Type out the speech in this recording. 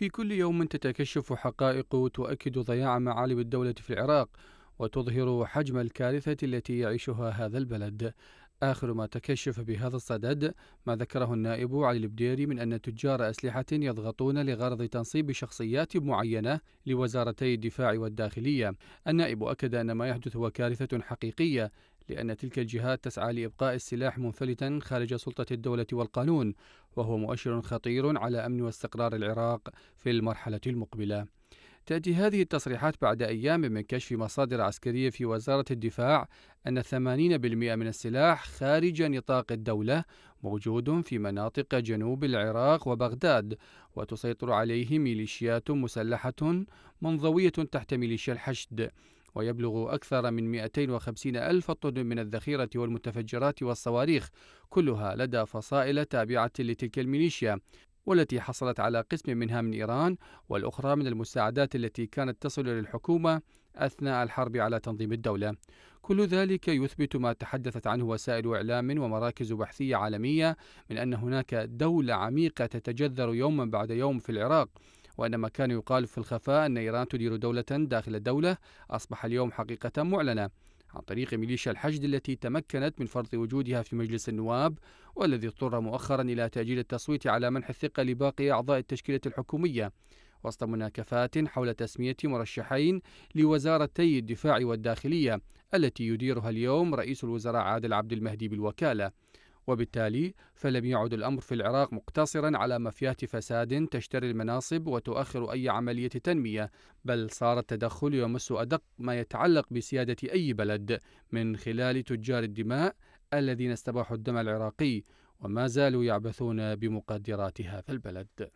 في كل يوم تتكشف حقائق تؤكد ضياع معالم الدولة في العراق وتظهر حجم الكارثة التي يعيشها هذا البلد آخر ما تكشف بهذا الصدد ما ذكره النائب علي البديري من أن تجار أسلحة يضغطون لغرض تنصيب شخصيات معينة لوزارتي الدفاع والداخلية النائب أكد أن ما يحدث هو كارثة حقيقية لأن تلك الجهات تسعى لإبقاء السلاح منفلتا خارج سلطة الدولة والقانون وهو مؤشر خطير على أمن واستقرار العراق في المرحلة المقبلة تأتي هذه التصريحات بعد أيام من كشف مصادر عسكرية في وزارة الدفاع أن 80% من السلاح خارج نطاق الدولة موجود في مناطق جنوب العراق وبغداد وتسيطر عليه ميليشيات مسلحة منضوية تحت ميليشيا الحشد ويبلغ أكثر من 250 ألف طن من الذخيرة والمتفجرات والصواريخ كلها لدى فصائل تابعة لتلك الميليشيا والتي حصلت على قسم منها من إيران والأخرى من المساعدات التي كانت تصل للحكومة أثناء الحرب على تنظيم الدولة كل ذلك يثبت ما تحدثت عنه وسائل إعلام ومراكز بحثية عالمية من أن هناك دولة عميقة تتجذر يوما بعد يوم في العراق وأن ما كان يقال في الخفاء أن إيران تدير دولة داخل الدولة أصبح اليوم حقيقة معلنة عن طريق ميليشيا الحشد التي تمكنت من فرض وجودها في مجلس النواب والذي اضطر مؤخرا إلى تأجيل التصويت على منح الثقة لباقي أعضاء التشكيلة الحكومية وسط مناكفات حول تسمية مرشحين لوزارتي الدفاع والداخلية التي يديرها اليوم رئيس الوزراء عادل عبد المهدي بالوكالة وبالتالي فلم يعد الأمر في العراق مقتصرا على مفيات فساد تشتري المناصب وتؤخر أي عملية تنمية بل صار التدخل يمس أدق ما يتعلق بسيادة أي بلد من خلال تجار الدماء الذين استباحوا الدم العراقي وما زالوا يعبثون بمقدرات هذا البلد